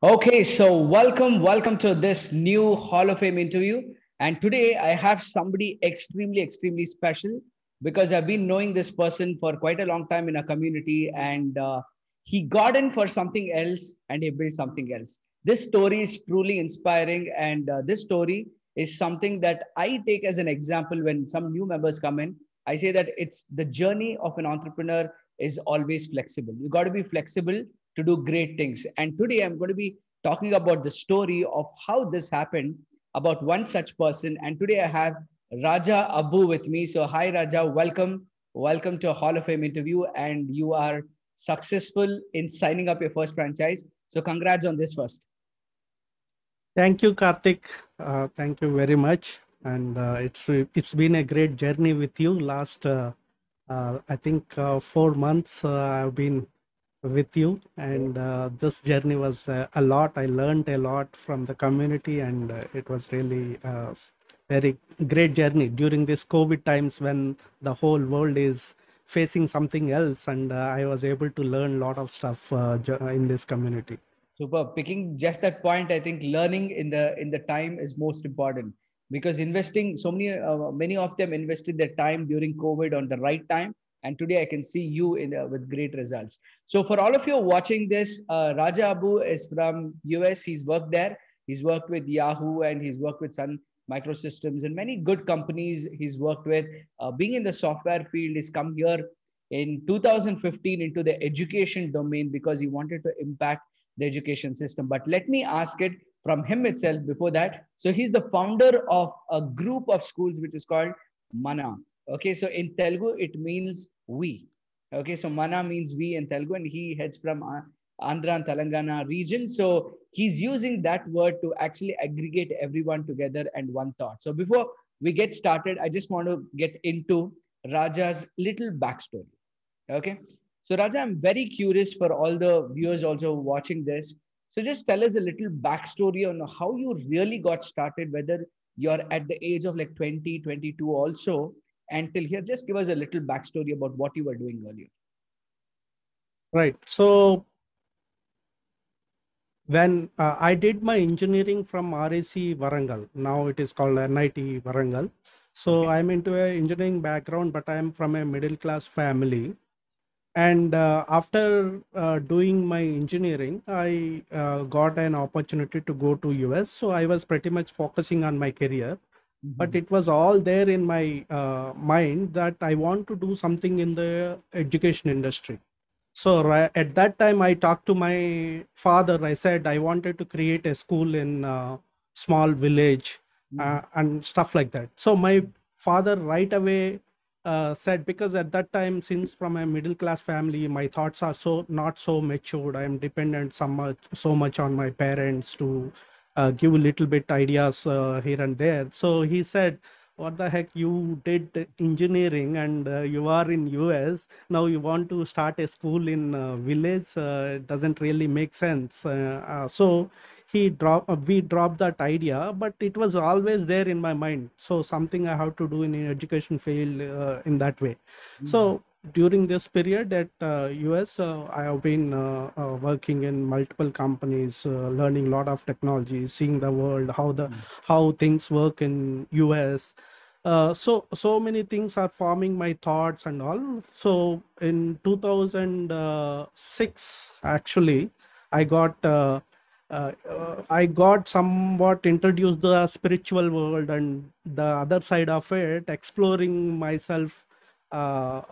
Okay, so welcome, welcome to this new Hall of Fame interview. And today I have somebody extremely, extremely special because I've been knowing this person for quite a long time in our community and uh, he got in for something else and he built something else. This story is truly inspiring and uh, this story is something that I take as an example when some new members come in. I say that it's the journey of an entrepreneur is always flexible. You got to be flexible to do great things. And today I'm going to be talking about the story of how this happened about one such person. And today I have Raja Abu with me. So, hi, Raja. Welcome. Welcome to a Hall of Fame interview. And you are successful in signing up your first franchise. So, congrats on this first. Thank you, Karthik. Uh, thank you very much. And uh, it's it's been a great journey with you. Last, uh, uh I think, uh, four months uh, I've been with you and uh, this journey was uh, a lot i learned a lot from the community and uh, it was really a uh, very great journey during this covid times when the whole world is facing something else and uh, i was able to learn a lot of stuff uh, in this community super picking just that point i think learning in the in the time is most important because investing so many many of them invested their time during covid on the right time and today I can see you in, uh, with great results. So for all of you watching this, uh, Raja Abu is from US. He's worked there. He's worked with Yahoo and he's worked with Sun Microsystems and many good companies he's worked with. Uh, being in the software field, he's come here in 2015 into the education domain because he wanted to impact the education system. But let me ask it from him itself before that. So he's the founder of a group of schools which is called Mana. Okay, so in Telugu, it means we. Okay, so Mana means we in Telugu, and he heads from Andhra and Telangana region. So he's using that word to actually aggregate everyone together and one thought. So before we get started, I just want to get into Raja's little backstory. Okay, so Raja, I'm very curious for all the viewers also watching this. So just tell us a little backstory on how you really got started, whether you're at the age of like 20, 22 also, and till here. Just give us a little backstory about what you were doing earlier. Right. So when uh, I did my engineering from RAC Varangal, now it is called NIT Varangal. So okay. I'm into an engineering background, but I'm from a middle class family. And uh, after uh, doing my engineering, I uh, got an opportunity to go to US. So I was pretty much focusing on my career. Mm-hmm. But it was all there in my uh, mind that I want to do something in the education industry. So right, at that time, I talked to my father. I said I wanted to create a school in a uh, small village uh, mm-hmm. and stuff like that. So my father right away uh, said because at that time since from a middle class family my thoughts are so not so matured i am dependent so much so much on my parents to uh, give little bit ideas uh, here and there. So he said, what the heck, you did engineering and uh, you are in US. Now you want to start a school in uh, village. Uh, it doesn't really make sense. Uh, so he dropped, we dropped that idea, but it was always there in my mind. So something I have to do in education field in that way. Mm -hmm. So during this period at uh, US, uh, I have been uh, uh working in multiple companies, uh, learning a lot of technology, seeing the world, how the mm. how things work in US. Uh, so so many things are forming my thoughts and all. So in 2006, actually, I got. Uh, I got somewhat introduced the spiritual world and the other side of it, exploring myself uh,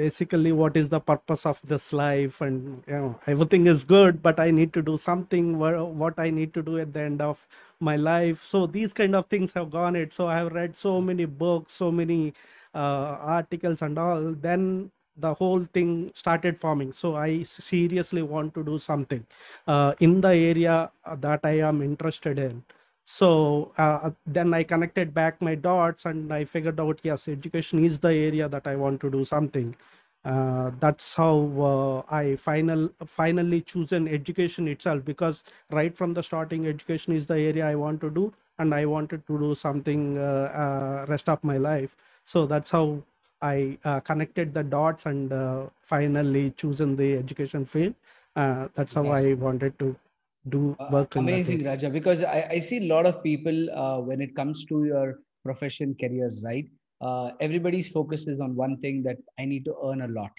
basically what is the purpose of this life and you know everything is good but i need to do something what i need to do at the end of my life so these kind of things have gone it so i have read so many books so many uh, articles and all then the whole thing started forming so i seriously want to do something uh, in the area uh, that i am interested in so uh, then i connected back my dots and i figured out yes education is the area that i want to do something uh, that's how uh, i final finally chosen education itself because right from the starting education is the area i want to do and i wanted to do something uh, uh, rest of my life so that's how i uh, connected the dots and finally chosen the education field that's how i wanted to do uh, work uh, amazing raja because I, I see a lot of people uh, when it comes to your profession careers right uh, everybody's focus is on one thing that i need to earn a lot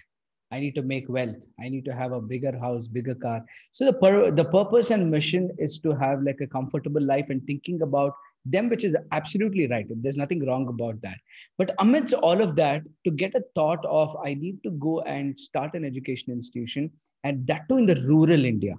i need to make wealth i need to have a bigger house bigger car so the pur- the purpose and mission is to have like a comfortable life and thinking about them which is absolutely right there's nothing wrong about that but amidst all of that to get a thought of i need to go and start an education institution and that too in the rural india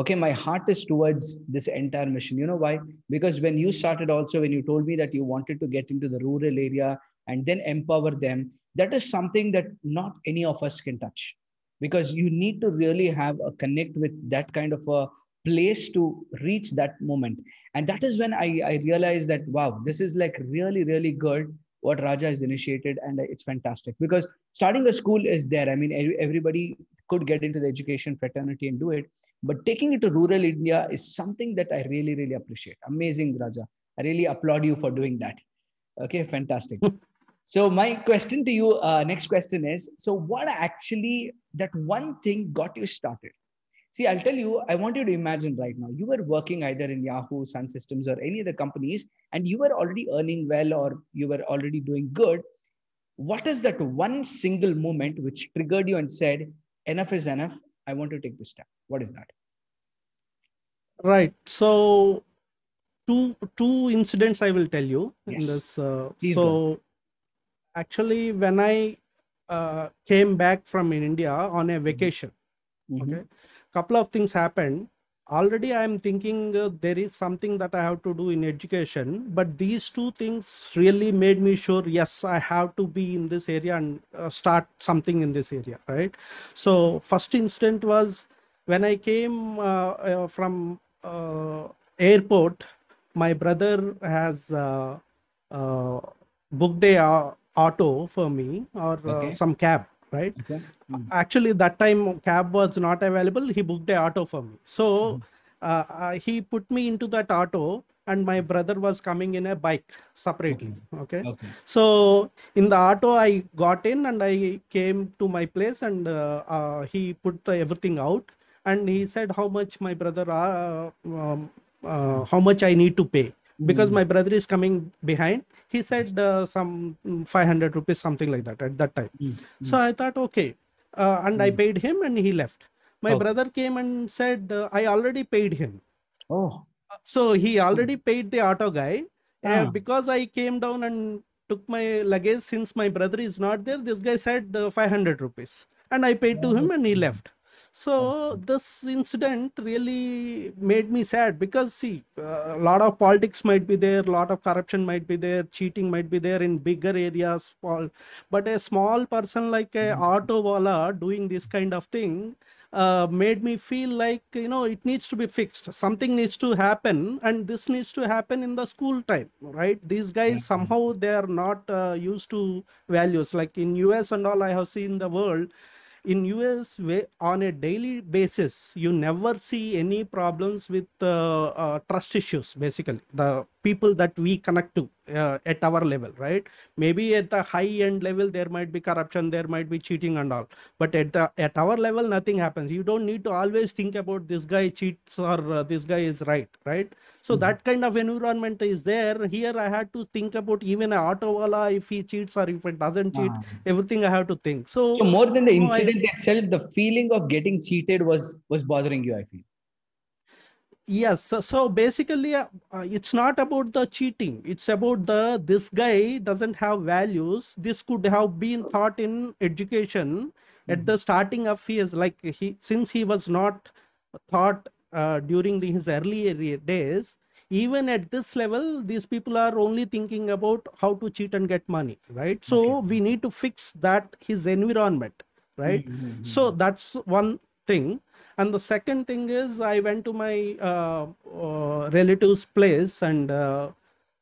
okay my heart is towards this entire mission you know why because when you started also when you told me that you wanted to get into the rural area and then empower them that is something that not any of us can touch because you need to really have a connect with that kind of a place to reach that moment and that is when i i realized that wow this is like really really good what Raja has initiated, and it's fantastic because starting a school is there. I mean, everybody could get into the education fraternity and do it, but taking it to rural India is something that I really, really appreciate. Amazing, Raja. I really applaud you for doing that. Okay, fantastic. so my question to you, uh, next question is: so what actually that one thing got you started? See, I'll tell you, I want you to imagine right now, you were working either in Yahoo, Sun Systems, or any other companies, and you were already earning well or you were already doing good. What is that one single moment which triggered you and said, enough is enough? I want to take this step. What is that? Right. So, two two incidents I will tell you yes. in this. Uh, so, go. actually, when I uh, came back from India on a mm-hmm. vacation, mm-hmm. okay couple of things happened already i am thinking uh, there is something that i have to do in education but these two things really made me sure yes i have to be in this area and uh, start something in this area right so first incident was when i came uh, uh from uh, airport my brother has uh, booked a auto for me or okay. some cab right okay. Mm. actually that time cab was not available he booked a auto for me so mm. uh, uh, he put me into that auto and my brother was coming in a bike separately okay. okay, okay. so in the auto i got in and i came to my place and uh, uh, he put the, everything out and he said how much my brother uh, um, uh, how much i need to pay because mm. my brother is coming behind he said uh, some mm, 500 rupees something like that at that time mm. so i thought okay uh, and mm. I hmm. paid him and he left. My oh. brother came and said, uh, I already paid him. Oh. Uh, so he already paid the auto guy. Yeah. because I came down and took my luggage, since my brother is not there, this guy said uh, 500 rupees. And I paid to oh. him and he left. So this incident really made me sad because see, uh, a uh, lot of politics might be there, a lot of corruption might be there, cheating might be there in bigger areas. All, but a small person like a mm-hmm. auto wala doing this kind of thing uh, made me feel like you know it needs to be fixed. Something needs to happen, and this needs to happen in the school time, right? These guys mm-hmm. somehow they are not uh, used to values. Like in US and all, I have seen the world in US way on a daily basis you never see any problems with uh, uh, trust issues basically the people that we connect to uh, at our level right maybe at the high end level there might be corruption there might be cheating and all but at the at our level nothing happens you don't need to always think about this guy cheats or uh, this guy is right right so mm-hmm. that kind of environment is there here i had to think about even a auto if he cheats or if it doesn't ah. cheat everything i have to think so, so more than the incident I, itself the feeling of getting cheated was was bothering you i feel yes so, so basically uh, uh, it's not about the cheating it's about the this guy doesn't have values this could have been taught in education mm. at hmm. the starting of his like he since he was not taught uh, during the, his early days even at this level these people are only thinking about how to cheat and get money right so okay. we need to fix that his environment right mm -hmm. so hmm. that's one thing and the second thing is i went to my uh, uh, relative's place and uh,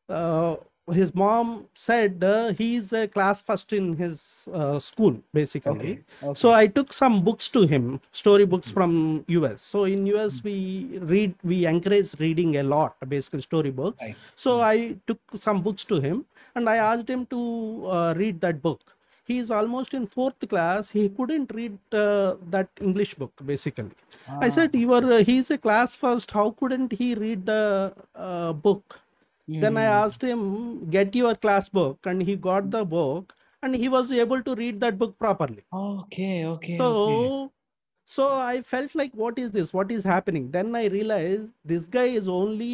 uh, his mom said uh, he's a class first in his school basically okay. Okay. so i took some books to him story books hmm. from us so in us hmm. we read we encourage reading a lot basically story books right. so hmm. i took some books to him and i asked him to read that book he is almost in fourth class he couldn't read uh, that english book basically ah. i said you were. uh, he's a class first how couldn't he read the uh, book then i hmm. asked him get your class book and he got the book and he was able to read that book properly okay okay so okay. so i felt like what is this what is happening then i realized this guy is only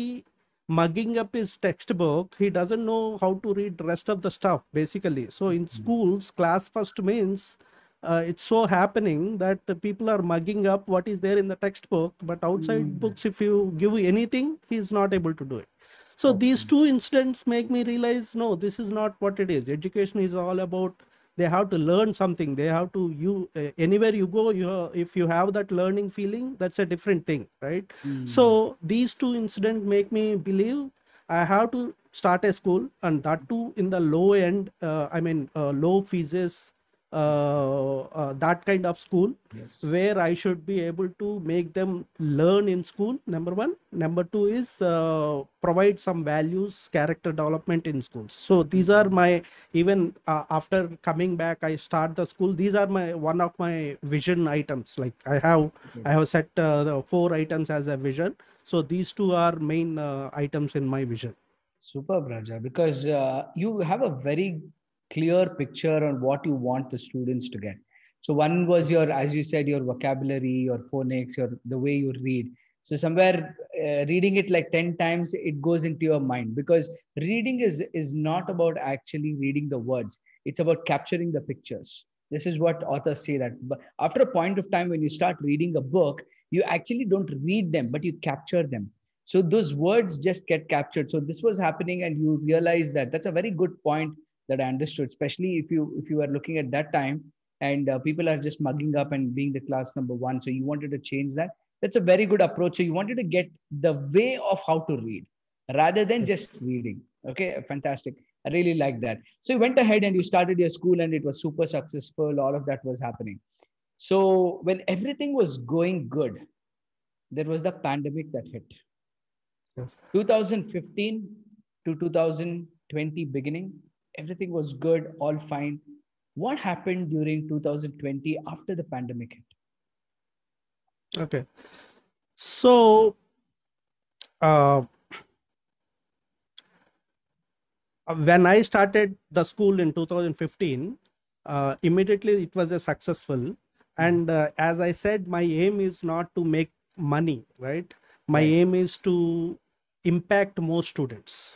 mugging up his textbook he doesn't know how to read rest of the stuff basically so in mm-hmm. schools class first means uh, it's so happening that people are mugging up what is there in the textbook but outside mm. books if you give anything he's not able to do it so okay. these two incidents make me realize no this is not what it is education is all about they have to learn something they have to you uh, anywhere you go you if you have that learning feeling that's a different thing right mm. so hmm. these two incidents make me believe i have to start a school and that too in the low end uh, i mean uh, low fees uh, uh, that kind of school yes. where I should be able to make them learn in school. Number one. Number two is uh, provide some values, character development in schools. So these are my even after coming back, I start the school. These are my one of my vision items. Like I have, okay. I have set the four items as a vision. So these two are main uh, items in my vision. Superb, Raja, because uh, you have a very clear picture on what you want the students to get. So one was your, as you said, your vocabulary, your phonics, your the way you read. So somewhere uh, reading it like 10 times, it goes into your mind because reading is, is not about actually reading the words. It's about capturing the pictures. This is what authors say that but after a point of time, when you start reading a book, you actually don't read them, but you capture them. So those words just get captured. So this was happening and you realize that that's a very good point that I understood, especially if you if you were looking at that time and uh, people are just mugging up and being the class number one. So you wanted to change that. That's a very good approach. So you wanted to get the way of how to read rather than just reading. Okay, fantastic. I really like that. So you went ahead and you started your school and it was super successful. All of that was happening. So when everything was going good, there was the pandemic that hit. Yes. 2015 to 2020 beginning, everything was good, all fine. What happened during 2020 after the pandemic hit? Okay. So, uh, uh when I started the school in 2015, uh, immediately it was a successful. And uh, as I said, my aim is not to make money, right? My aim is to impact more students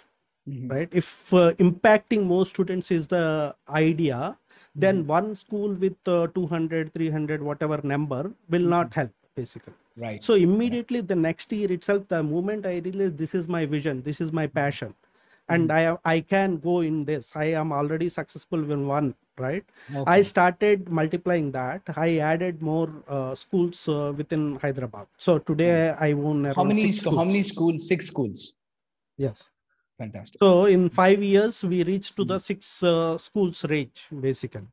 mm-hmm. right if uh, impacting more students is the idea then mm-hmm. one school with uh, 200 300 whatever number will mm-hmm. not help basically right so immediately right. the next year itself the moment i realize this is my vision this is my mm-hmm. passion mm-hmm. and i i can go in this i am already successful in one right okay. i started multiplying that i added more uh, schools uh, within hyderabad so today i own how many so how many schools six schools yes fantastic so in five years we reached to the hmm. six uh, schools range basically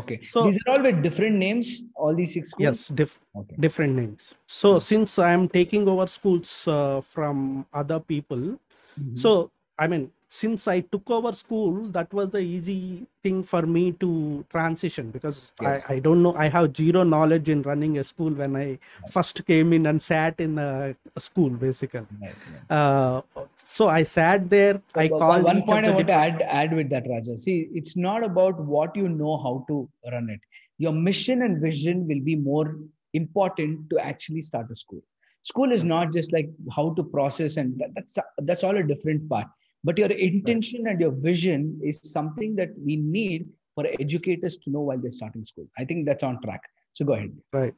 okay so these are all with different names all these six schools? yes dif okay. different names so okay. Hmm. since i am taking over schools uh, from other people mm -hmm. so i mean since I took over school, that was the easy thing for me to transition because yes. I, I don't know, I have zero knowledge in running a school when I first came in and sat in a, a school basically. Right, Uh, so I sat there, so, I called. One point I want to add, add with that, Raja. See, it's not about what you know how to run it. Your mission and vision will be more important to actually start a school. School is not just like how to process, and that, that's that's all a different part but your intention and your vision is something that we need for educators to know while they're starting school i think that's on track so go ahead right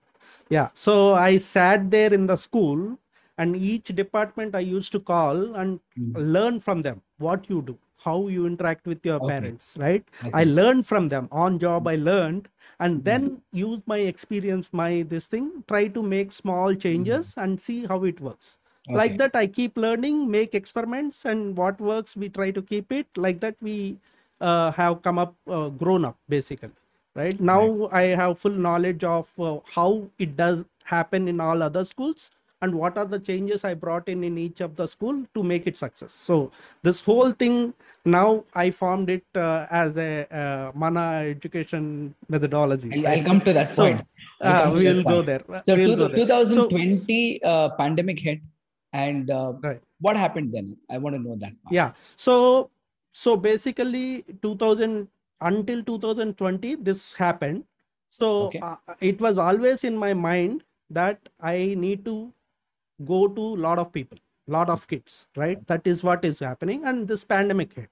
yeah so i sat there in the school and each department i used to call and mm. learn from them what you do how you interact with your okay. parents right okay. i learned from them on job i hmm. learned and hmm. then mm. use my experience my this thing try to make small hmm. changes mm. and see how it works Okay. Like that, I keep learning, make experiments, and what works, we try to keep it. Like that, we uh, have come up, uh, grown up, basically. Right now, right. I have full knowledge of uh, how it does happen in all other schools and what are the changes I brought in in each of the school to make it success. So this whole thing now I formed it uh, as a uh, Mana education methodology. I'll, right? I'll, come to that point. So, uh, we'll go there. So, we'll 2020 so, uh, pandemic hit and uh, right. what happened then i want to know that part. yeah so so basically 2000 until 2020 this happened so okay. uh, it was always in my mind that i need to go to a lot of people lot of kids right that is what is happening and this pandemic hit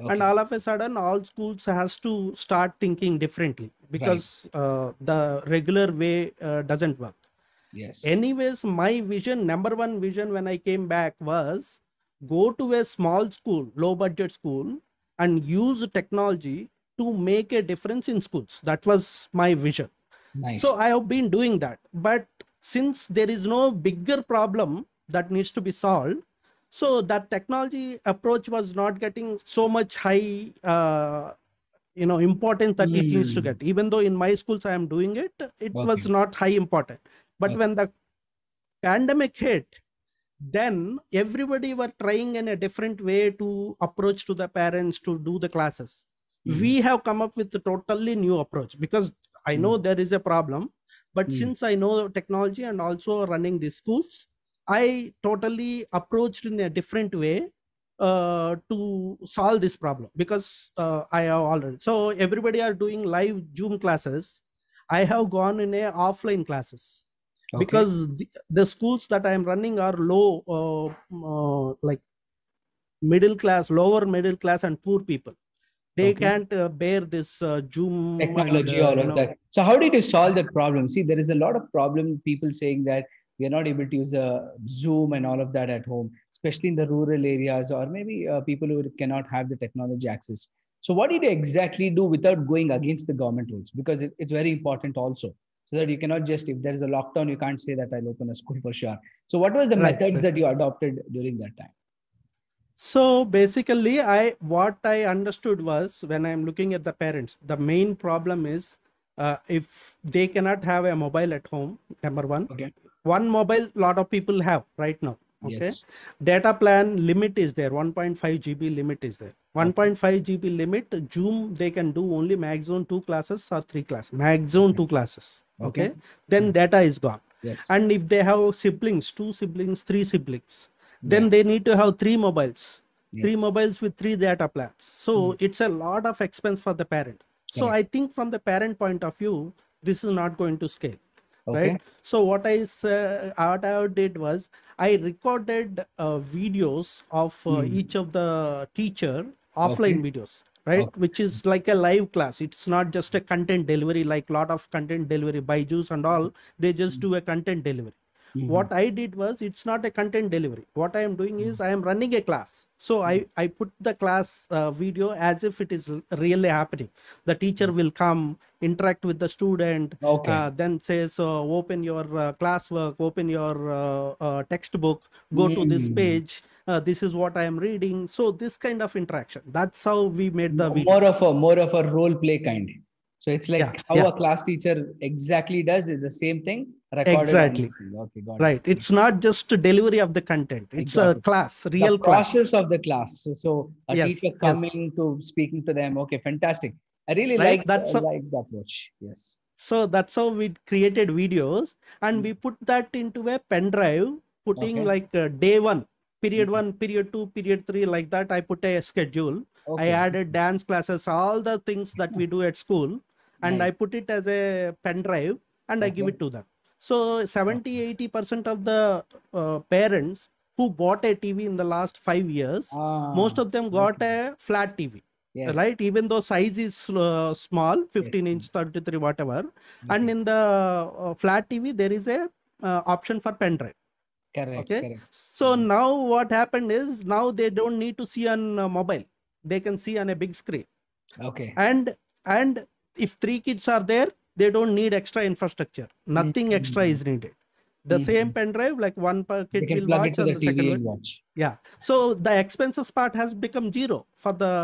okay. and all of a sudden all schools has to start thinking differently because right. uh, the regular way uh, doesn't work Yes. Anyways, my vision, number one vision when I came back was go to a small school, low budget school, and use technology to make a difference in schools. That was my vision. Nice. So I have been doing that. But since there is no bigger problem that needs to be solved, so that technology approach was not getting so much high, uh, you know, importance that mm. it needs to hmm. get. Even though in my schools I am doing it, it okay. was not high important. But okay. when the pandemic hit, then everybody were trying in a different way to approach to the parents to do the classes. Mm-hmm. We have come up with a totally new approach because I know mm-hmm. there is a problem, but mm-hmm. since I know technology and also running these schools, I totally approached in a different way uh, to solve this problem because uh, I have already. So everybody are doing live Zoom classes. I have gone in a offline classes okay. because the, the, schools that i am running are low uh, uh, like middle class lower middle class and poor people they okay. can't uh, bear this uh, zoom uh, technology and, all of know. that so how did you solve that problem see there is a lot of problem people saying that we are not able to use a uh, zoom and all of that at home especially in the rural areas or maybe uh, people who cannot have the technology access so what did you exactly do without going against the government rules because it, it's very important also so that you cannot just if there is a lockdown you can't say that i'll open a school for sure so what was the right. methods that you adopted during that time so basically i what i understood was when i'm looking at the parents the main problem is uh, if they cannot have a mobile at home number one okay. one mobile lot of people have right now okay yes. data plan limit is there 1.5 gb limit is there 1.5 gb limit zoom they can do only zone two classes or three classes maximum okay. two classes okay, then hmm. data is gone yes. and if they have siblings two siblings three siblings then yeah. they need to have three mobiles yes. three mobiles with three data plans so mm it's a lot of expense for the parent so yeah. i think from the parent point of view this is not going to scale okay. right so what i uh, what i did was i recorded uh, videos of uh, mm each of the teacher offline okay. videos right okay. which is like a live class it's not just a content delivery like lot of content delivery by juice and all they just do a content delivery Mm-hmm. what i did was it's not a content delivery what i am doing mm-hmm. is i am running a class so i i put the class uh, video as if it is really happening the teacher mm-hmm. will come interact with the student okay. uh, then says so open your uh, classwork open your uh, uh, textbook go mm-hmm. to this mm-hmm. page uh, this is what i am reading so this kind of interaction that's how we made the more videos. of a more of a role play kind so it's like yeah, how yeah. a class teacher exactly does is the same thing exactly. Okay, right. It. It's not just delivery of the content. It's exactly. a class, real the process class. of the class. So, so a yes, teacher coming yes. to speaking to them. Okay, fantastic. I really right. like that's uh, a, like the approach. Yes. So that's how we created videos, and mm-hmm. we put that into a pen drive, putting okay. like uh, day one period mm-hmm. one period two period three like that i put a schedule okay. i added dance classes all the things that we do at school and nice. i put it as a pen drive and okay. i give it to them so 70 80 percent of the uh, parents who bought a tv in the last five years ah, most of them got okay. a flat tv yes. right even though size is uh, small 15 yes. inch 33 whatever mm-hmm. and in the uh, flat tv there is a uh, option for pen drive Correct. Okay. Correct. So mm -hmm. now what happened is now they don't need to see on a uh, mobile. They can see on a big screen. Okay. And and if three kids are there, they don't need extra infrastructure. Nothing mm -hmm. extra is needed. The mm -hmm. same pen drive, like one per kid will watch and the, the second one. Watch. Yeah. So the expenses part has become zero for the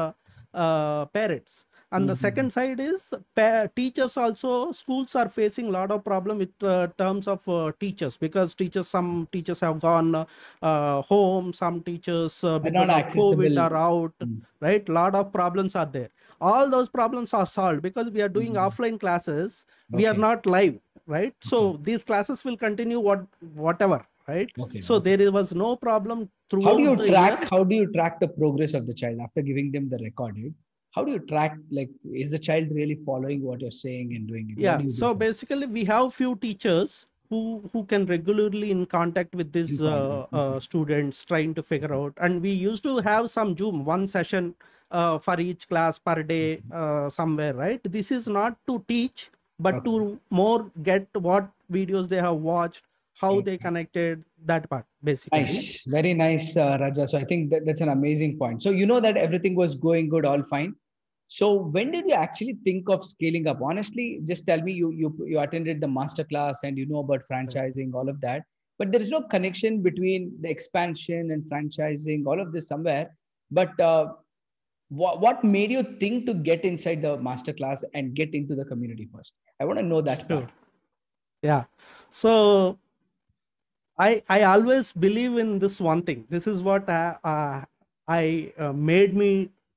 uh, parents and mm-hmm. the second side is pa- teachers also schools are facing a lot of problem with uh, terms of uh, teachers because teachers some teachers have gone uh, home some teachers uh, because of covid are out mm-hmm. right lot of problems are there all those problems are solved because we are doing mm-hmm. offline classes okay. we are not live right so these classes will continue what whatever right okay. so there was no problem through how do you track year. how do you track the progress of the child after giving them the recorded how do you track like is the child really following what you're saying and doing it yeah do so basically we have few teachers who who can regularly in contact with these uh, uh, mm-hmm. students trying to figure out and we used to have some zoom one session uh, for each class per day mm-hmm. uh, somewhere right this is not to teach but okay. to more get what videos they have watched how they mm-hmm. connected that part basically nice very nice uh, raja so i think that, that's an amazing point so you know that everything was going good all fine so when did you actually think of scaling up? Honestly, just tell me you you you attended the master class and you know about franchising, all of that. But there is no connection between the expansion and franchising, all of this somewhere. But uh, what, what made you think to get inside the master class and get into the community first? I want to know that. too. Yeah. So I I always believe in this one thing. This is what I uh, uh, I uh, made me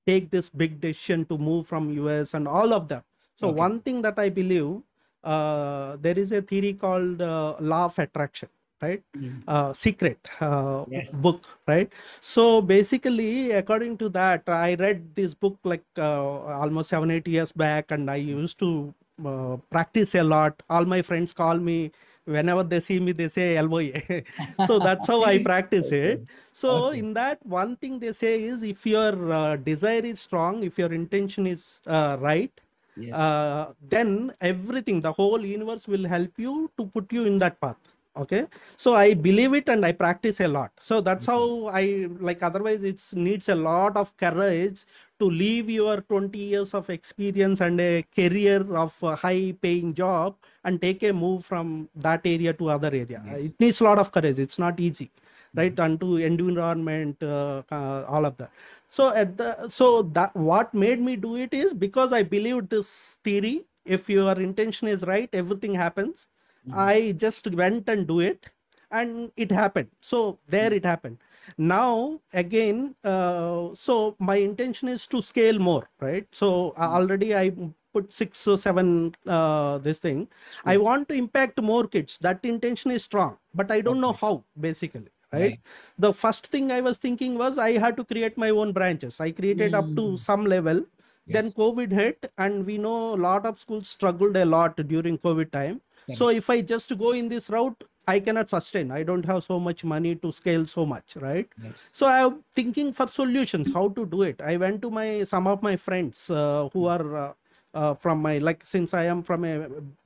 take this big decision to move from US and all of that. So okay. one thing that I believe uh, there is a theory called uh, law of attraction right mm. uh, secret uh, yes. book right so basically according to that i read this book like uh, almost seven eight years back and i used to uh, practice a lot all my friends call me whenever they see me they say LOA. so that's how I practice it. So okay. in that one thing they say is if your uh, desire is strong, if your intention is uh, right, yes. uh, then everything, the whole universe will help you to put you in that path okay so i believe it and i practice a lot so that's mm-hmm. how i like otherwise it needs a lot of courage to leave your 20 years of experience and a career of a high paying job and take a move from that area to other area yes. it needs a lot of courage it's not easy mm-hmm. right mm-hmm. and to environment uh, uh, all of that so at the so that what made me do it is because i believed this theory if your intention is right everything happens mm-hmm. i just went and do it and it happened so there mm-hmm. it happened now again uh, so my intention is to scale more right so hmm. already i put six or seven uh, this thing i hmm. want to impact more kids that intention is strong but i don't okay. know how basically right? right the first thing i was thinking was i had to create my own branches i created mm. up to hmm. some level yes. then covid hit and we know a lot of schools struggled a lot during covid time so if i just go in this route I cannot sustain. I don't have so much money to scale so much, right? Yes. So I'm thinking for solutions, how to do it. I went to my some of my friends uh, who are uh, uh, from my like since i am from a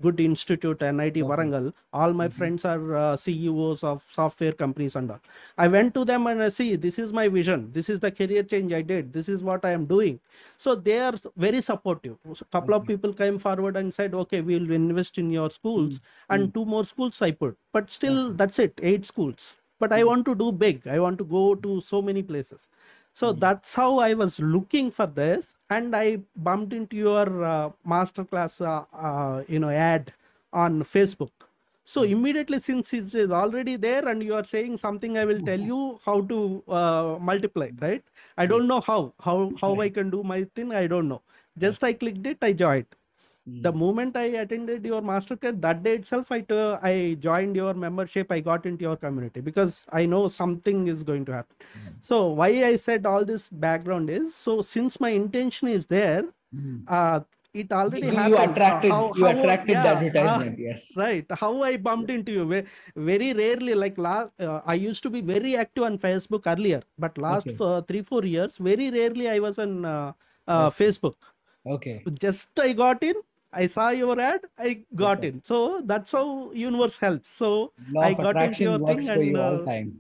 good institute nit okay. varangal all my mm-hmm. friends are uh, ceos of software companies and all i went to them and i see this is my vision this is the career change i did this is what i am doing so they are very supportive so couple of mm-hmm. people came forward and said okay we will invest in your schools mm-hmm. and mm-hmm. two more schools i put but still that's it eight schools but i mm-hmm. want to do big i want to go to so many places so mm. that's how I was looking for this, and I bumped into your uh, masterclass, uh, uh you know, ad on Facebook. So hmm. immediately, since it is already there, and you are saying something, I will tell hmm. you how to uh, multiply. Right? I hmm. don't know how how how I can do my thing. I don't know. Just I clicked it. I joined the hmm. moment i attended your masterclass that day itself i t- i joined your membership i got into your community because i know something is going to happen mm. so why i said all this background is so since my intention is there mm. uh, it already you happened. attracted how, you how, attracted yeah, the uh, advertisement uh, yes right how i bumped into you very rarely like last uh, i used to be very active on facebook earlier but last okay. uh, 3 4 years very rarely i was on okay. Uh, uh, facebook okay just i got in I saw your ad, I got okay. in. So that's how universe helps. So law I got into your works thing for and you all uh, time.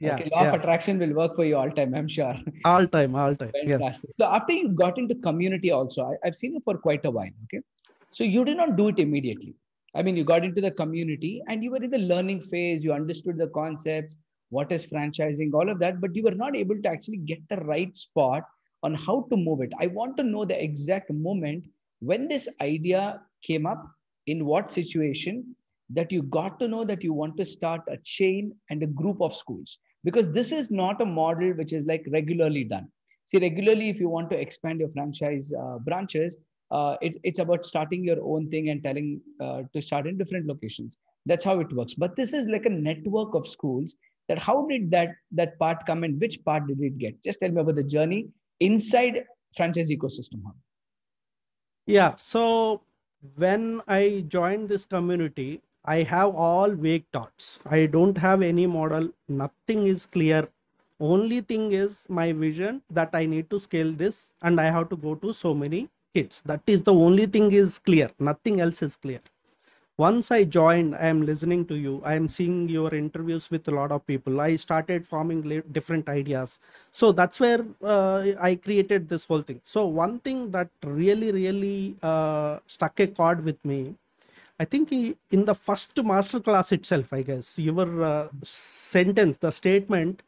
Yeah, okay, law yeah. of attraction will work for you all time, I'm sure. All time, all time. Fantastic. Yes. So after you got into community also, I, I've seen you for quite a while. Okay. So you did not do it immediately. I mean, you got into the community and you were in the learning phase, you understood the concepts, what is franchising, all of that, but you were not able to actually get the right spot on how to move it. I want to know the exact moment when this idea came up, in what situation that you got to know that you want to start a chain and a group of schools? Because this is not a model which is like regularly done. See, regularly, if you want to expand your franchise uh, branches, uh, it, it's about starting your own thing and telling uh, to start in different locations. That's how it works. But this is like a network of schools. That how did that that part come and which part did it get? Just tell me about the journey inside franchise ecosystem hub. Yeah, so when I joined this community, I have all vague thoughts. I don't have any model, nothing is clear. Only thing is my vision that I need to scale this and I have to go to so many kids. That is the only thing is clear, nothing else is clear once i joined i am listening to you i am seeing your interviews with a lot of people i started forming different ideas so that's where uh, i created this whole thing so one thing that really really uh, stuck a chord with me i think in the first master class itself i guess your uh, sentence the statement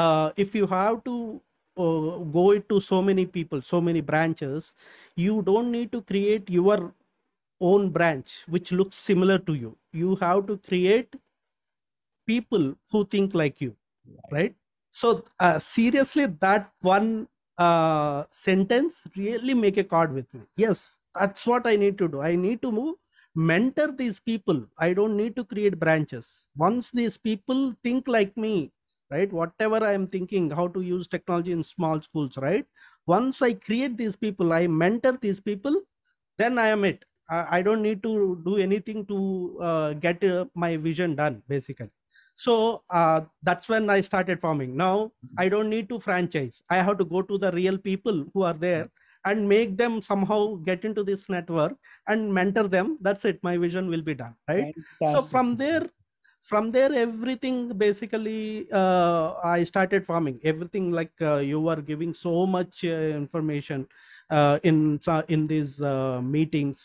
uh, if you have to uh, go to so many people so many branches you don't need to create your own branch which looks similar to you you have to create people who think like you right, right? so uh, seriously that one uh, sentence really make a card with me yes that's what i need to do i need to move mentor these people i don't need to create branches once these people think like me right whatever i am thinking how to use technology in small schools right once i create these people i mentor these people then i am it I don't need to do anything to uh, get uh, my vision done, basically. So uh, that's when I started farming. Now mm-hmm. I don't need to franchise. I have to go to the real people who are there mm-hmm. and make them somehow get into this network and mentor them. That's it. My vision will be done. Right. Fantastic. So from there, from there everything basically uh, i started farming everything like uh, you were giving so much uh, information uh, in uh, in these uh, meetings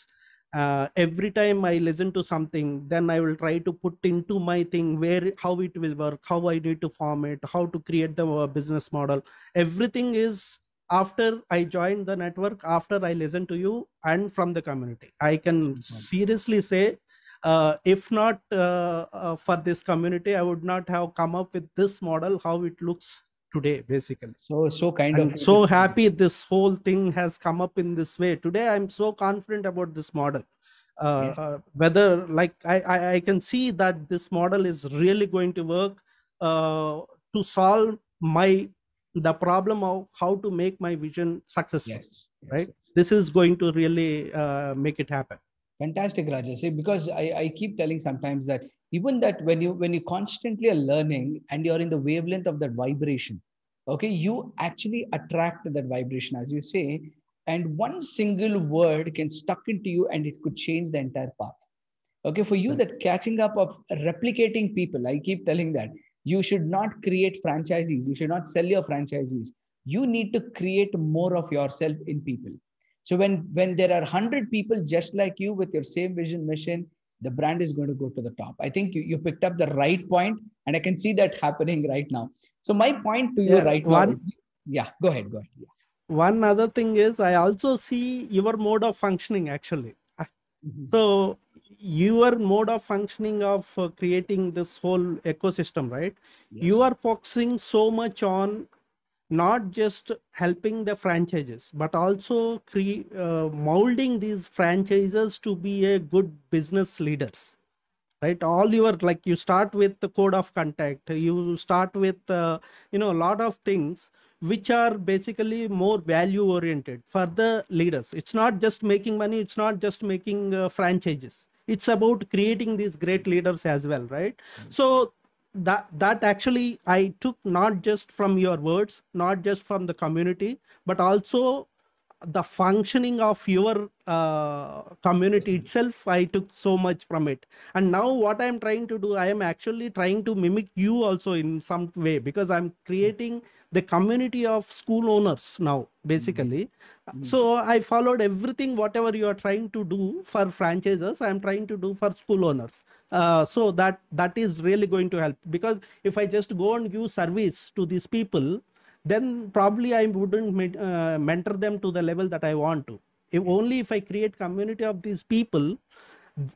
uh, every time i listen to something then i will try to put into my thing where how it will work how i need to form it how to create the uh, business model everything is after i join the network after i listen to you and from the community i can seriously say uh, if not uh, uh, for this community i would not have come up with this model how it looks today basically so so kind I'm of so happy this whole thing has come up in this way today i'm so confident about this model uh, yes. uh, whether like I, I, I can see that this model is really going to work uh, to solve my the problem of how to make my vision successful yes. Yes. right this is going to really uh, make it happen fantastic rajesh because I, I keep telling sometimes that even that when you when you constantly are learning and you're in the wavelength of that vibration okay you actually attract that vibration as you say and one single word can stuck into you and it could change the entire path okay for you that catching up of replicating people i keep telling that you should not create franchisees you should not sell your franchisees you need to create more of yourself in people so when when there are 100 people just like you with your same vision mission the brand is going to go to the top. I think you, you picked up the right point, and I can see that happening right now. So my point to yeah, you right one, now, yeah, go ahead, go ahead. Yeah. One other thing is, I also see your mode of functioning actually. Mm-hmm. So your mode of functioning of uh, creating this whole ecosystem, right? Yes. You are focusing so much on not just helping the franchises but also cre- uh, molding these franchises to be a good business leaders right all your like you start with the code of contact you start with uh, you know a lot of things which are basically more value oriented for the leaders it's not just making money it's not just making uh, franchises it's about creating these great leaders as well right mm-hmm. so that that actually i took not just from your words not just from the community but also the functioning of your uh, community itself i took so much from it and now what i'm trying to do i am actually trying to mimic you also in some way because i'm creating the community of school owners now basically mm-hmm. so i followed everything whatever you are trying to do for franchises i'm trying to do for school owners uh, so that that is really going to help because if i just go and give service to these people then probably I wouldn't uh, mentor them to the level that I want to. If hmm. only if I create community of these people,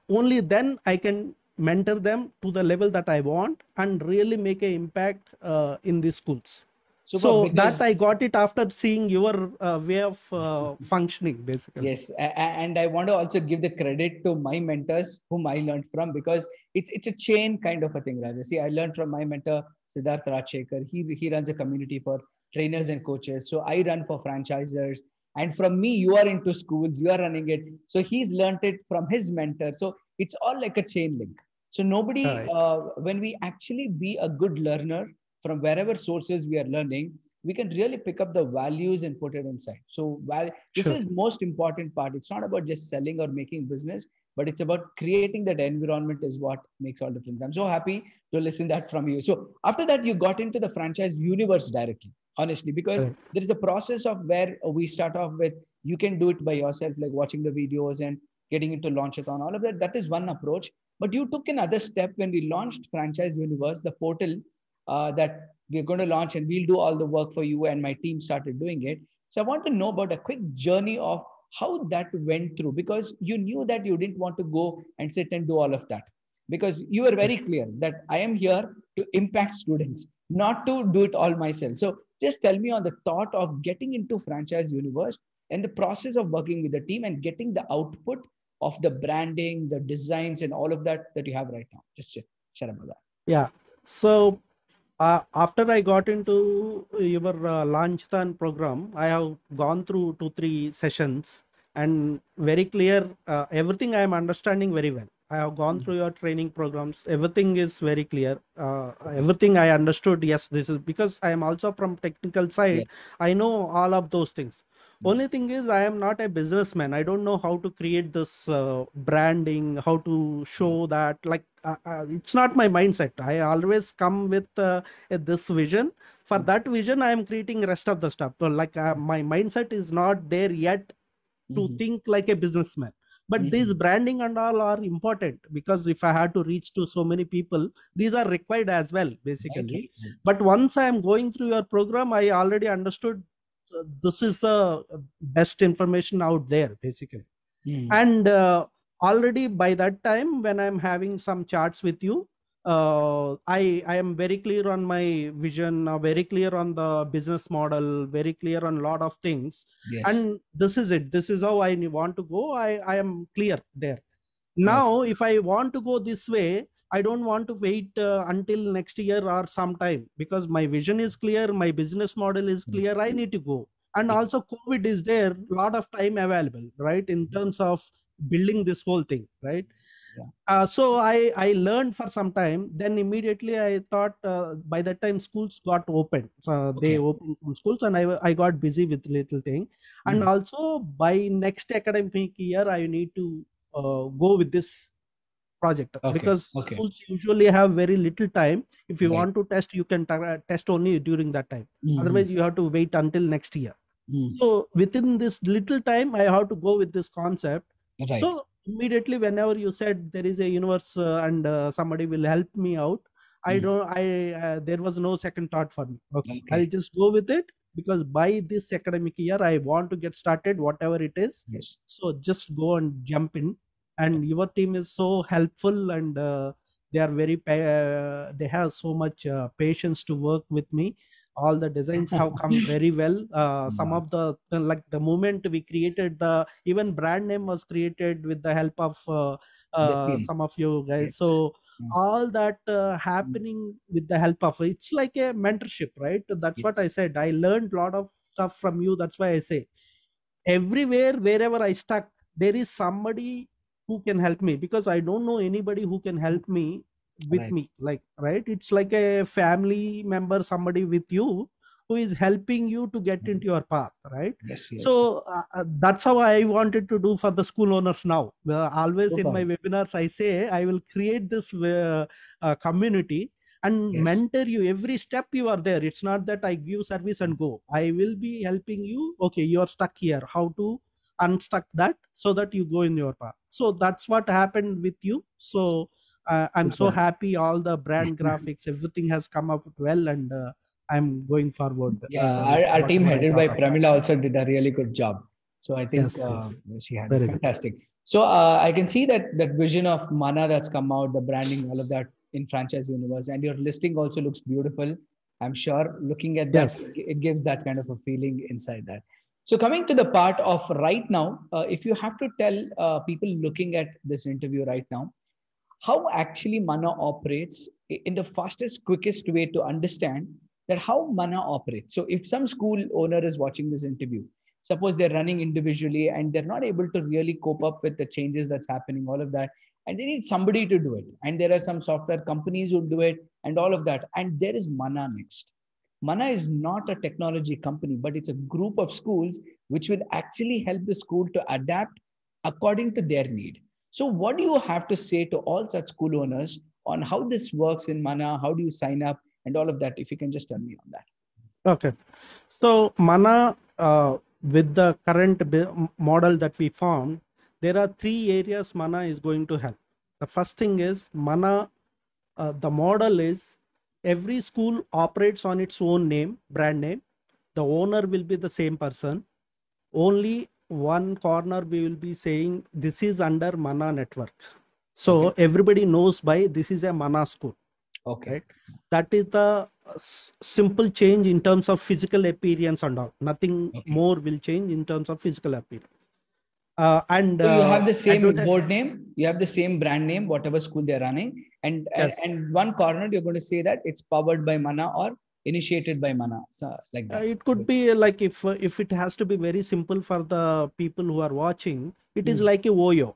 only then I can mentor them to the level that I want and really make an impact uh, in these schools. Super, so because... that I got it after seeing your uh, way of uh, functioning, basically. Yes, and I want to also give the credit to my mentors whom I learned from because it's it's a chain kind of a thing, Raja. See, I learned from my mentor Siddharth Rajshekar. He he runs a community for trainers and coaches. So I run for franchisers. And from me, you are into schools, you are running it. So he's learned it from his mentor. So it's all like a chain link. So nobody, right. uh, when we actually be a good learner from wherever sources we are learning, we can really pick up the values and put it inside. So while this sure. is most important part. It's not about just selling or making business but it's about creating that environment is what makes all difference i'm so happy to listen that from you so after that you got into the franchise universe directly honestly because right. there is a process of where we start off with you can do it by yourself like watching the videos and getting into on all of that that is one approach but you took another step when we launched franchise universe the portal uh, that we're going to launch and we'll do all the work for you and my team started doing it so i want to know about a quick journey of how that went through because you knew that you didn't want to go and sit and do all of that because you were very clear that I am here to impact students, not to do it all myself. So just tell me on the thought of getting into franchise universe and the process of working with the team and getting the output of the branding, the designs, and all of that that you have right now. Just share about that. Yeah. So uh, after I got into your uh, Launchtan program, I have gone through two, three sessions and very clear, uh, everything I am understanding very well. I have gone mm-hmm. through your training programs. Everything is very clear. Uh, everything I understood. Yes, this is because I am also from technical side. Yeah. I know all of those things. Hmm. only thing is i am not a businessman i don't know how to create this uh, branding how to show hmm. that like uh, uh, it's not my mindset i always come with uh, this vision for hmm. that vision i am creating rest of the stuff so, like uh, my mindset is not there yet to mm-hmm. think like a businessman but mm-hmm. these branding and all are important because if i had to reach to so many people these are required as well basically okay. but once i am going through your program i already understood this is the best information out there basically mm. and uh, already by that time when i'm having some charts with you uh, i i am very clear on my vision uh, very clear on the business model very clear on a lot of things yes. and this is it this is how i want to go i i am clear there now if i want to go this way I don't want to wait uh, until next year or sometime because my vision is clear, my business model is hmm. clear. I need to go. And hmm. also, COVID is there, a lot of time available, right? In hmm. terms of building this whole thing, right? Yeah. Uh, so I, I learned for some time. Then immediately I thought uh, by that time schools got open. So okay. they opened schools and I, I got busy with little thing. And mm-hmm. also by next academic year, I need to uh, go with this project okay. because okay. schools usually have very little time if you right. want to test you can test only during that time mm-hmm. otherwise you have to wait until next year mm-hmm. so within this little time i have to go with this concept right. so immediately whenever you said there is a universe uh, and uh, somebody will help me out i mm don't i uh, there was no second thought for me okay. okay. i'll just go with it because by this academic year i want to get started whatever it is yes. so just go and jump in and your team is so helpful and uh, they are very pa- uh, they have so much uh, patience to work with me all the designs have come very well uh, some of the, the, like the moment we created the even brand name was created with the help of uh, uh, some of you guys yes. so all that uh, mm. happening with the help of it's like a mentorship right that's yes. what i said i learned a lot of stuff from you that's why i say everywhere wherever i stuck there is somebody who can help me because i don't know anybody who can help me with right. me like right it's like a family member somebody with you who is helping you to get hmm. into your path right yes, yes so uh, uh, that's how i wanted to do for the school owners now uh, always in my webinars i say i will create this uh, uh, community and yes. mentor you every step you are there it's not that i give service and go i will be helping you okay you are stuck here how to unstuck that so that you go in your path so that's what happened with you so uh, i'm so happy all the brand graphics everything has come up well and uh, i'm going forward uh, yeah our, our team headed by pramila also did a really good job so i think yes, uh, yes. she had Very fantastic good. so uh, i can see that that vision of mana that's come out the branding all of that in franchise universe and your listing also looks beautiful i'm sure looking at that yes. it gives that kind of a feeling inside that so coming to the part of right now, uh, if you have to tell uh, people looking at this interview right now, how actually mana operates in the fastest, quickest way to understand that how mana operates. So if some school owner is watching this interview, suppose they're running individually and they're not able to really cope up with the changes that's happening, all of that, and they need somebody to do it. And there are some software companies who do it and all of that. And there is mana next. Mana is not a technology company, but it's a group of schools which will actually help the school to adapt according to their need. So, what do you have to say to all such school owners on how this works in Mana? How do you sign up and all of that? If you can just tell me on that. Okay. So, Mana, uh, with the current model that we formed, there are three areas Mana is going to help. The first thing is Mana, uh, the model is every school operates on its own name, brand name. The owner will be the same person. Only one corner we will be saying this is under Mana network. So okay. everybody knows by this is a Mana school. Okay. Right? That is the simple change in terms of physical appearance and all. Nothing okay. more will change in terms of physical appearance. Uh, and so you uh, have the same board name, you have the same brand name, whatever school they're running, and yes. and one corner you're going to say that it's powered by Mana or initiated by mana so like that. Uh, it could be uh, like if uh, if it has to be very simple for the people who are watching it is mm. like a oyo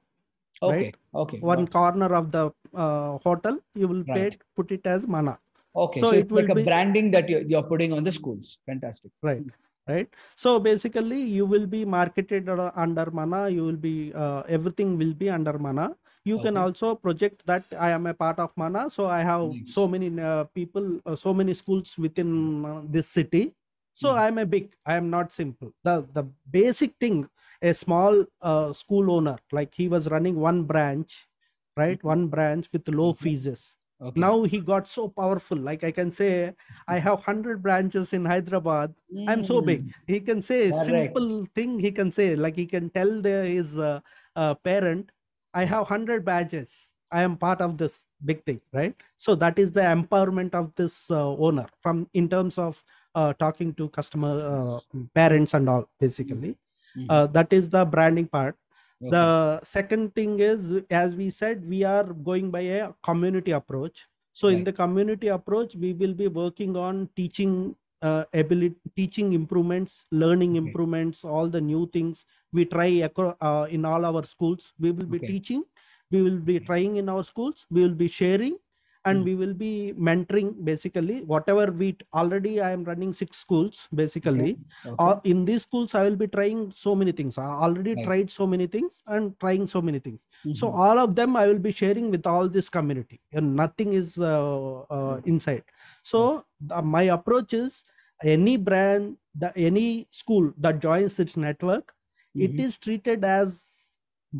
okay right? okay one corner of the uh, hotel you will right. it, put it as mana okay so, so it will like be... a branding that you're, you're putting on the schools fantastic right right so basically you will be marketed under mana you will be uh, everything will be under mana you okay. can also project that i am a part of mana so i have nice. so many uh, people uh, so many schools within uh, this city so mm-hmm. i am a big i am not simple the the basic thing a small uh, school owner like he was running one branch right one branch with low fees Okay. Now he got so powerful. Like I can say, I have 100 branches in Hyderabad. Mm. I'm so big. Hmm. He can say simple thing. He can say, like he can tell the, his uh, uh, parent, I have 100 badges. I am part of this big thing, right? So that is the empowerment of this uh, owner from in terms of uh, talking to customer uh, parents and all, basically. Mm. that is the branding part. Okay. The second thing is, as we said, we are going by a community approach. So right. in the community approach, we will be working on teaching uh, ability, teaching improvements, learning okay. improvements, all the new things we try uh, in all our schools. We will be okay. teaching, we will be trying in our schools, we will be sharing, and mm we will be mentoring basically whatever we already i am running six schools basically okay. Uh, okay. Uh, in these schools i will be trying so many things i already right. tried so many things and trying so many things mm-hmm. so all of them i will be sharing with all this community and nothing is uh, uh, mm-hmm. inside so mm-hmm. the, my approach is any brand the any school that joins its network mm-hmm. it is treated as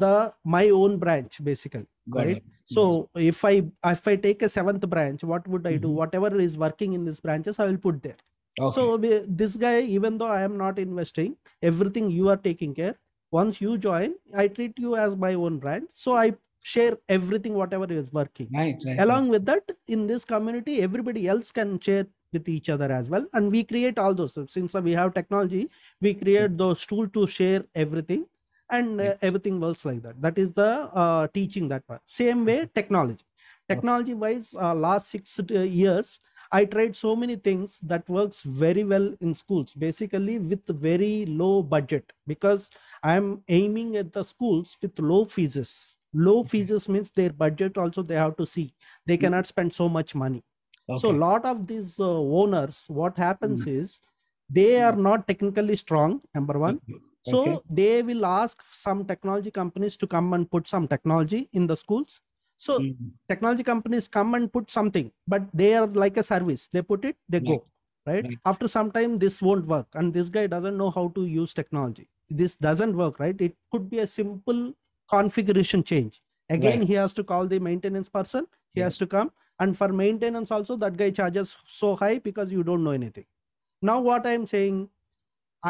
the my own branch basically Got right it. so yes. if i if i take a seventh branch what would i do mm-hmm. whatever is working in these branches i will put there okay. so this guy even though i am not investing everything you are taking care once you join i treat you as my own branch so i share everything whatever is working right, right along right. with that in this community everybody else can share with each other as well and we create all those since we have technology we create mm. those tool to share everything and yes. everything works like that that is the uh, teaching that part same way technology technology wise uh, last six uh, years I tried so many things that works very well in schools, basically with very low budget because I'm aiming at the schools with low fees. Low okay. fees means their budget also they have to see. They mm-hmm. cannot spend so much money. Okay. So a lot of these uh, owners, what happens mm. is they mm-hmm. are not technically strong, number one so okay. they will ask some technology companies to come and put some technology in the schools so mm technology companies come and put something but they are like a service they put it they go right? right after some time this won't work and this guy doesn't know how to use technology this doesn't work right it could be a simple configuration change again right. he has to call the maintenance person he has to come and for maintenance also that guy charges so high because you don't know anything now what i am saying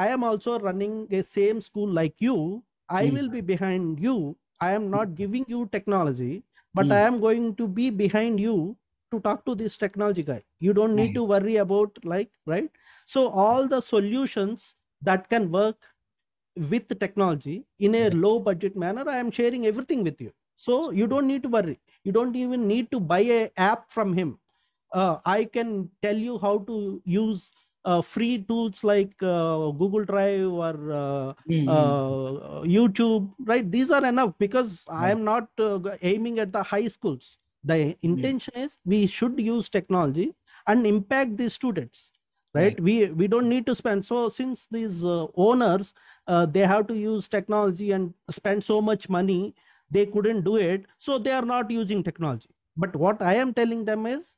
I am also running a same school like you. I mm. will be behind you. I am not giving you technology, but mm. I am going to be behind you to talk to this technology guy. You don't need hmm. to worry about like, right? So all the solutions that can work with technology in a hmm. low budget manner, I am sharing everything with you. So you hmm. don't need to worry. You don't even need to buy a app from him. Uh, I can tell you how to use uh, free tools like uh, Google Drive or uh, mm-hmm. YouTube, right? These are enough because yeah. I am not uh, aiming at the high schools. The intention yeah. is we should use technology and impact the students, right? right? We we don't need to spend. So since these uh, owners they have to use technology and spend so much money, they couldn't do it, so they are not using technology. But what I am telling them is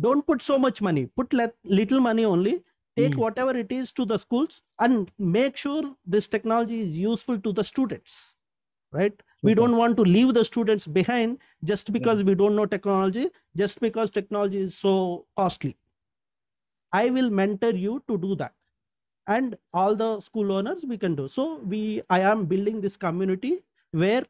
don't put so much money put let, little money only take mm. whatever it is to the schools and make sure this technology is useful to the students right we don't want to leave the students behind just because yeah. we don't know technology just because technology is so costly i will mentor you to do that and all the school owners we can do so we i am building this community where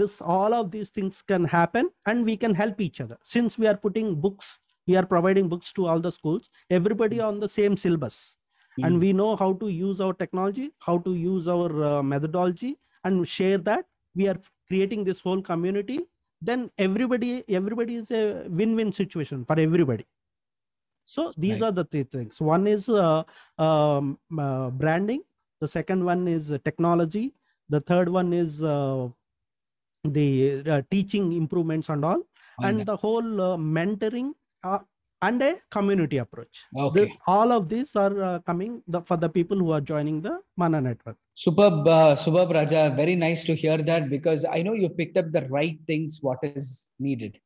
this all of these things can happen and we can help each other since we are putting books we are providing books to all the schools everybody hmm. on the same syllabus mm. and hmm. we know how to use our technology how to use our uh, methodology and share that we are creating this whole community then everybody everybody is a win-win situation for everybody so these right. are the three things one is uh, um, uh, branding the second one is technology the third one is uh, the uh, teaching improvements and all and the whole uh, mentoring uh, and a community approach. Okay. The, all of these are uh, coming the, for the people who are joining the Mana network. Superb, uh, superb, Raja. Very nice to hear that because I know you picked up the right things, what is needed.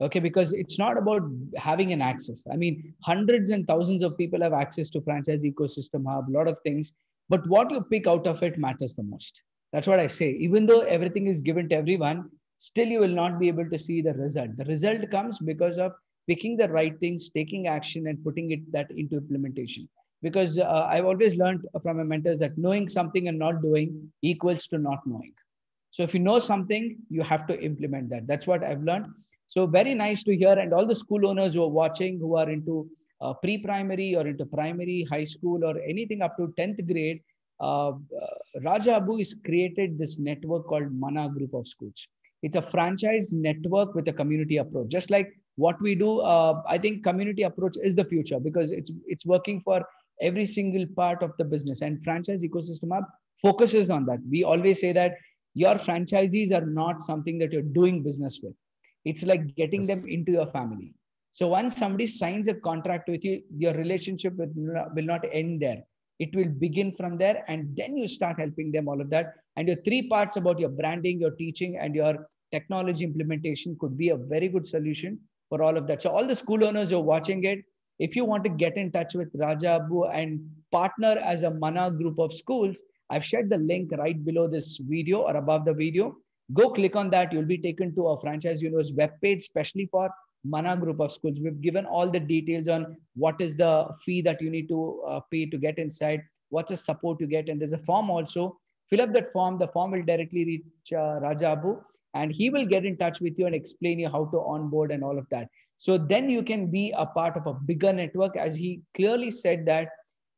Okay, because it's not about having an access. I mean, hundreds and thousands of people have access to franchise ecosystem hub, a lot of things. But what you pick out of it matters the most. That's what I say. Even though everything is given to everyone, still you will not be able to see the result. The result comes because of picking the right things, taking action, and putting it that into implementation. Because uh, I've always learned from my mentors that knowing something and not doing equals to not knowing. So if you know something, you have to implement that. That's what I've learned. So very nice to hear. And all the school owners who are watching, who are into uh, pre-primary or into primary, high school, or anything up to 10th grade, uh, uh, Raja Abu has created this network called Mana Group of Schools. It's a franchise network with a community approach, just like what we do uh, i think community approach is the future because it's it's working for every single part of the business and franchise ecosystem focuses on that we always say that your franchisees are not something that you're doing business with it's like getting yes. them into your family so once somebody signs a contract with you your relationship with, will not end there it will begin from there and then you start helping them all of that and your three parts about your branding your teaching and your technology implementation could be a very good solution for all of that. So all the school owners who are watching it, if you want to get in touch with Raja Abu and partner as a Mana group of schools, I've shared the link right below this video or above the video. Go click on that. You'll be taken to our Franchise Universe webpage, especially for Mana group of schools. We've given all the details on what is the fee that you need to uh, pay to get inside, what's the support you get. And there's a form also Fill up that form. The form will directly reach uh, Rajabu and he will get in touch with you and explain you how to onboard and all of that. So then you can be a part of a bigger network. As he clearly said that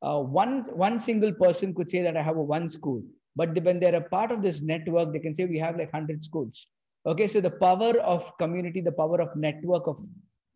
uh, one, one single person could say that I have a one school. But when they're a part of this network, they can say we have like 100 schools. Okay, so the power of community, the power of network of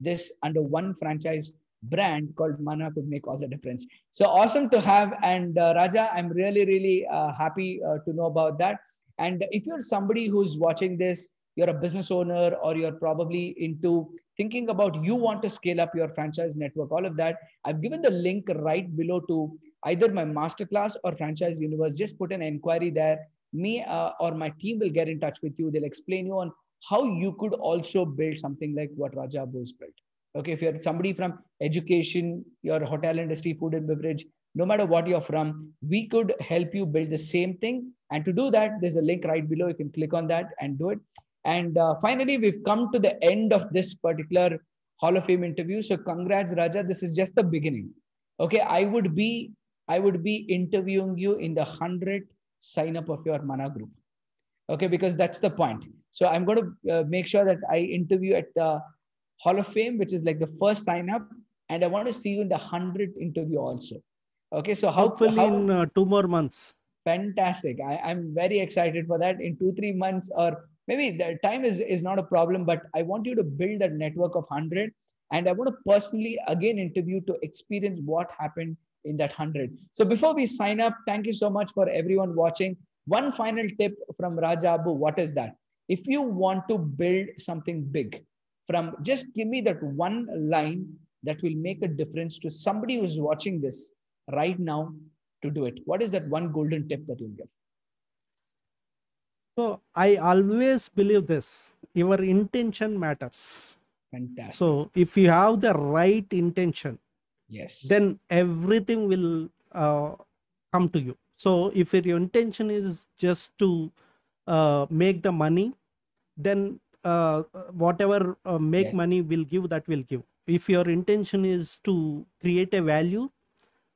this under one franchise brand called Mana could make all the difference. So awesome to have. And uh, Raja, I'm really, really uh, happy uh, to know about that. And if you're somebody who's watching this, you're a business owner, or you're probably into thinking about you want to scale up your franchise network, all of that. I've given the link right below to either my masterclass or franchise universe. Just put an inquiry there. Me uh, or my team will get in touch with you. They'll explain you on how you could also build something like what Raja Bose built. Okay, if you're somebody from education, your hotel industry, food and beverage, no matter what you're from, we could help you build the same thing. And to do that, there's a link right below. You can click on that and do it. And uh, finally, we've come to the end of this particular Hall of Fame interview. So congrats, Raja. This is just the beginning. Okay, I would be I would be interviewing you in the hundredth sign up of your Mana group. Okay, because that's the point. So I'm going to uh, make sure that I interview at the Hall of Fame, which is like the first sign up. And I want to see you in the 100th interview also. Okay, so how, hopefully how, in uh, two more months. Fantastic. I, am very excited for that. In two, three months, or maybe the time is, is not a problem, but I want you to build that network of 100. And I want to personally again interview to experience what happened in that 100. So before we sign up, thank you so much for everyone watching. One final tip from Rajabu: what is that? If you want to build something big, from just give me that one line that will make a difference to somebody who's watching this right now to do it what is that one golden tip that you'll give so i always believe this your intention matters Fantastic. so if you have the right intention yes then everything will uh, come to you so if your intention is just to uh, make the money then uh, whatever uh, make yeah. money will give that will give if your intention is to create a value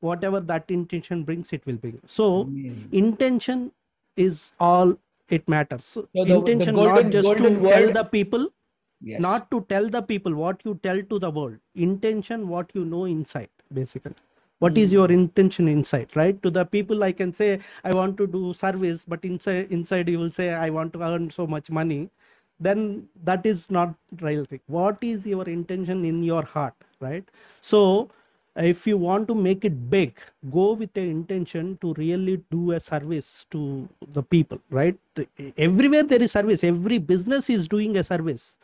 whatever that intention brings it will bring so Amazing. intention is all it matters so the, intention the golden, not just to world. tell the people yes. not to tell the people what you tell to the world intention what you know inside basically What is hmm. your intention inside right to the people i can say i want to do service but inside inside you will say i want to earn so much money then that is not real thing what is your intention in your heart right so if you want to make it big go with the intention to really do a service to the people right everywhere there is service every business is doing a service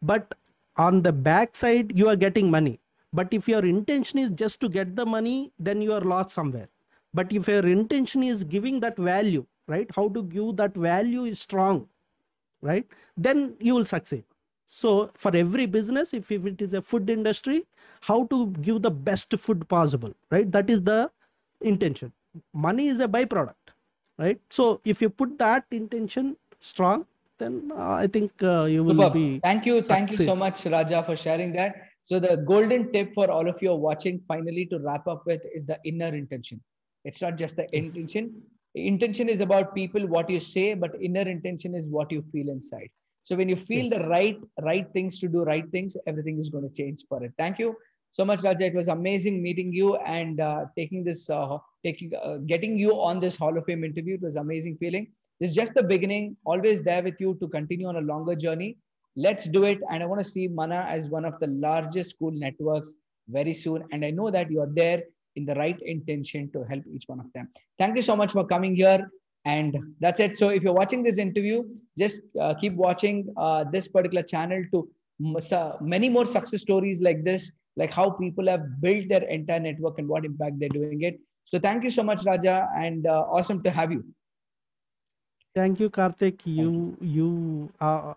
but on the back side you are getting money but if your intention is just to get the money then you are lost somewhere but if your intention is giving that value right how to give that value is strong right? Then you will succeed. So for every business, if, if it is a food industry, how to give the best food possible, right? That is the intention. Money is a byproduct, right? So if you put that intention strong, then uh, I think uh, you will Super. be. Thank you. Success. Thank you so much, Raja, for sharing that. So the golden tip for all of you watching, finally to wrap up with, is the inner intention. It's not just the yes. intention, intention is about people what you say but inner intention is what you feel inside so when you feel yes. the right right things to do right things everything is going to change for it thank you so much raja it was amazing meeting you and uh, taking this uh, taking uh, getting you on this hall of fame interview it was amazing feeling this is just the beginning always there with you to continue on a longer journey let's do it and i want to see mana as one of the largest school networks very soon and i know that you are there in the right intention to help each one of them. Thank you so much for coming here. And that's it. So if you're watching this interview, just uh, keep watching uh, this particular channel to many more success stories like this, like how people have built their entire network and what impact they're doing it. So thank you so much, Raja, and uh, awesome to have you. Thank you, Karthik. You you uh,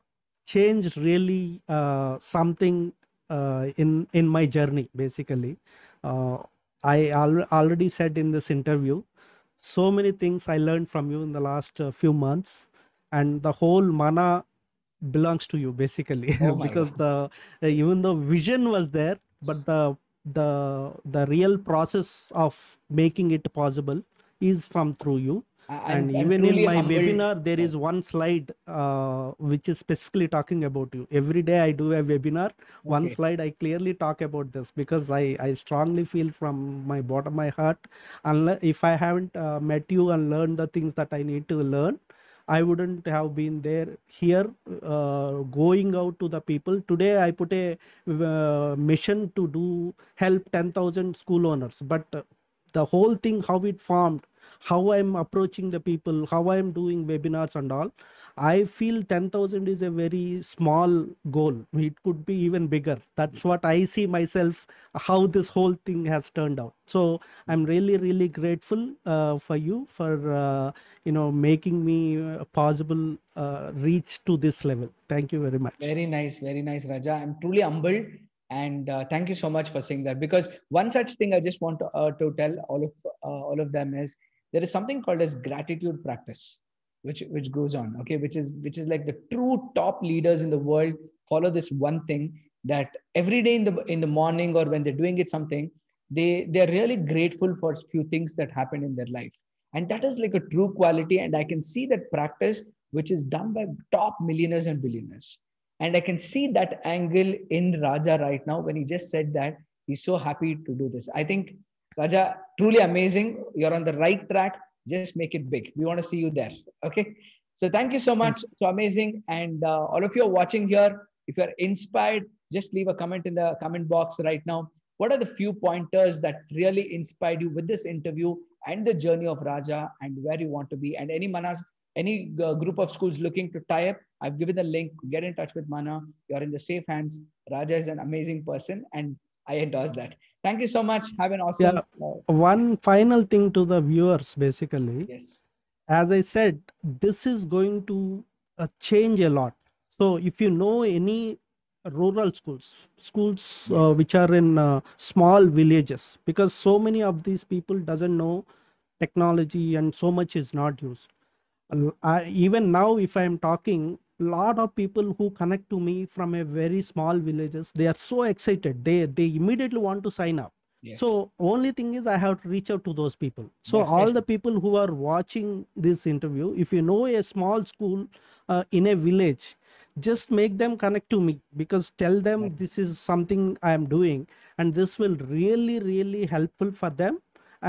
changed really uh, something uh, in in my journey, basically. Uh, I al- already said in this interview, so many things I learned from you in the last uh, few months, and the whole mana belongs to you basically oh because God. the uh, even though vision was there, but the the the real process of making it possible is from through you I'm, and even in my humbled. webinar there is one slide uh, which is specifically talking about you every day i do a webinar okay. one slide i clearly talk about this because i i strongly feel from my bottom my heart unless if i haven't uh, met you and learned the things that i need to learn i wouldn't have been there here uh, going out to the people today i put a uh, mission to do help 10000 school owners but uh, the whole thing how it formed how i'm approaching the people how i'm doing webinars and all i feel 10000 is a very small goal it could be even bigger that's what i see myself how this whole thing has turned out so i'm really really grateful uh, for you for uh, you know making me uh, possible uh, reach to this level thank you very much very nice very nice raja i'm truly humbled and uh, thank you so much for saying that because one such thing i just want to, uh, to tell all of uh, all of them is there is something called as gratitude practice which which goes on okay which is which is like the true top leaders in the world follow this one thing that every day in the in the morning or when they're doing it something they they're really grateful for few things that happened in their life and that is like a true quality and i can see that practice which is done by top millionaires and billionaires and i can see that angle in raja right now when he just said that he's so happy to do this i think Raja, truly amazing. You're on the right track. Just make it big. We want to see you there. Okay. So thank you so much. So amazing. And uh, all of you are watching here. If you're inspired, just leave a comment in the comment box right now. What are the few pointers that really inspired you with this interview and the journey of Raja and where you want to be? And any manas, any uh, group of schools looking to tie up, I've given the link. Get in touch with Mana. You're in the safe hands. Raja is an amazing person, and I endorse that thank you so much have an awesome yeah. one final thing to the viewers basically yes as i said this is going to uh, change a lot so if you know any rural schools schools uh, yes. uh, which are in uh, small villages because so many of these people doesn't know technology and so much is not used uh, even now if i am talking lot of people who connect to me from a very small villages they are so excited they they immediately want to sign up yes. so only thing is i have to reach out to those people so yes, all the people who are watching this interview if you know a small school uh, in a village just make them connect to me because tell them this is something i am doing and this will really really helpful for them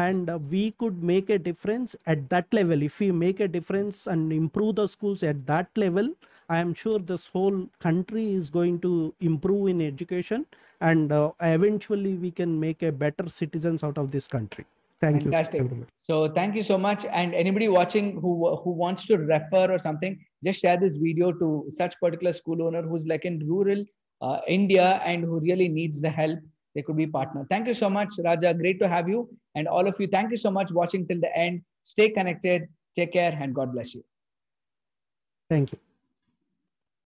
and uh, we could make a difference at that level if we make a difference and improve the schools at that level i am sure this whole country is going to improve in education and uh, eventually we can make a better citizens out of this country thank Fantastic. you everybody. so thank you so much and anybody watching who who wants to refer or something just share this video to such particular school owner who's like in rural uh, india and who really needs the help they could be partner. Thank you so much, Raja. Great to have you. And all of you, thank you so much watching till the end. Stay connected. Take care and God bless you. Thank you.